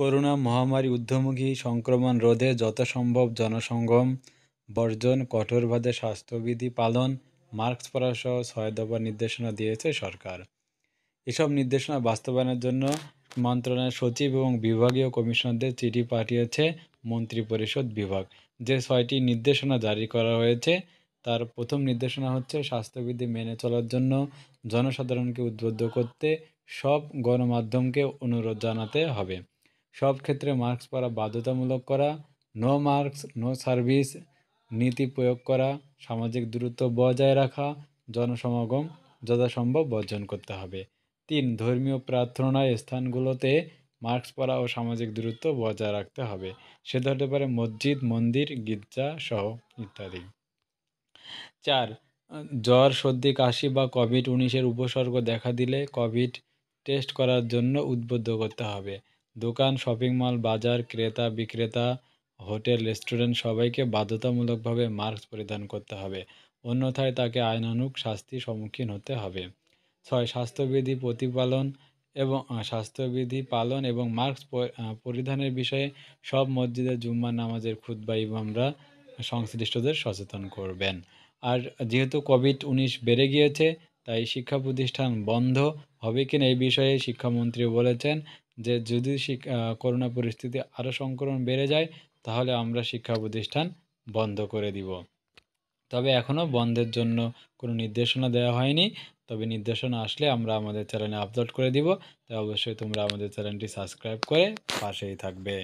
corona মহামারী ঊর্ধ্বমুখী সংক্রমণ রোধে যথাসম্ভব জনসংগম বর্জন কঠোরভাবে স্বাস্থ্যবিধি পালন মাস্ক পরাসহ ছয় দফা নির্দেশনা দিয়েছে সরকার এসব নির্দেশনা বাস্তবায়নের জন্য মন্ত্রণালয়ের সচিব এবং বিভাগীয় কমিশনারদের চিঠি পাঠিয়েছে মন্ত্রিপরিষদ বিভাগ যে ছয়টি নির্দেশনা জারি করা হয়েছে তার প্রথম নির্দেশনা হচ্ছে স্বাস্থ্যবিধি মেনে চলার জন্য জনসাধারণকে উদ্বুদ্ধ করতে সব গণমাধ্যমকে অনুরোধ জানাতে হবে সব ক্ষেত্রে মাস্ক পরা বাধ্যতামূলক করা নো মাস্ক নো সার্ভিস নীতি প্রয়োগ করা সামাজিক দূরত্ব বজায় রাখা জনসমাগম যথাসম্ভব বর্জন করতে হবে তিন ধর্মীয় প্রার্থনায় স্থানগুলোতে মাস্ক পরা ও সামাজিক দূরত্ব বজায় রাখতে হবে সেটা হতে পারে মসজিদ মন্দির গির্জা সহ ইত্যাদি চার জ্বর সর্দি কাশি বা কোভিড উনিশের উপসর্গ দেখা দিলে কোভিড টেস্ট করার জন্য উদ্বুদ্ধ করতে হবে দোকান শপিং মল বাজার ক্রেতা বিক্রেতা হোটেল রেস্টুরেন্ট সবাইকে বাধ্যতামূলকভাবে মাস্ক পরিধান করতে হবে অন্যথায় তাকে আইনানুক শাস্তির সম্মুখীন হতে হবে ছয় স্বাস্থ্যবিধি প্রতিপালন এবং স্বাস্থ্যবিধি পালন এবং মাস্ক পরিধানের বিষয়ে সব মসজিদে জুম্মা নামাজের খুদ্া ইমামরা সংশ্লিষ্টদের সচেতন করবেন আর যেহেতু কোভিড উনিশ বেড়ে গিয়েছে তাই শিক্ষা প্রতিষ্ঠান বন্ধ হবে কিনা এই বিষয়ে শিক্ষামন্ত্রী বলেছেন যে যদি করোনা পরিস্থিতি আরও সংক্রমণ বেড়ে যায় তাহলে আমরা শিক্ষা প্রতিষ্ঠান বন্ধ করে দিব তবে এখনও বন্ধের জন্য কোনো নির্দেশনা দেওয়া হয়নি তবে নির্দেশনা আসলে আমরা আমাদের চ্যানেলে আপলোড করে দিব তাই অবশ্যই তোমরা আমাদের চ্যানেলটি সাবস্ক্রাইব করে পাশেই থাকবে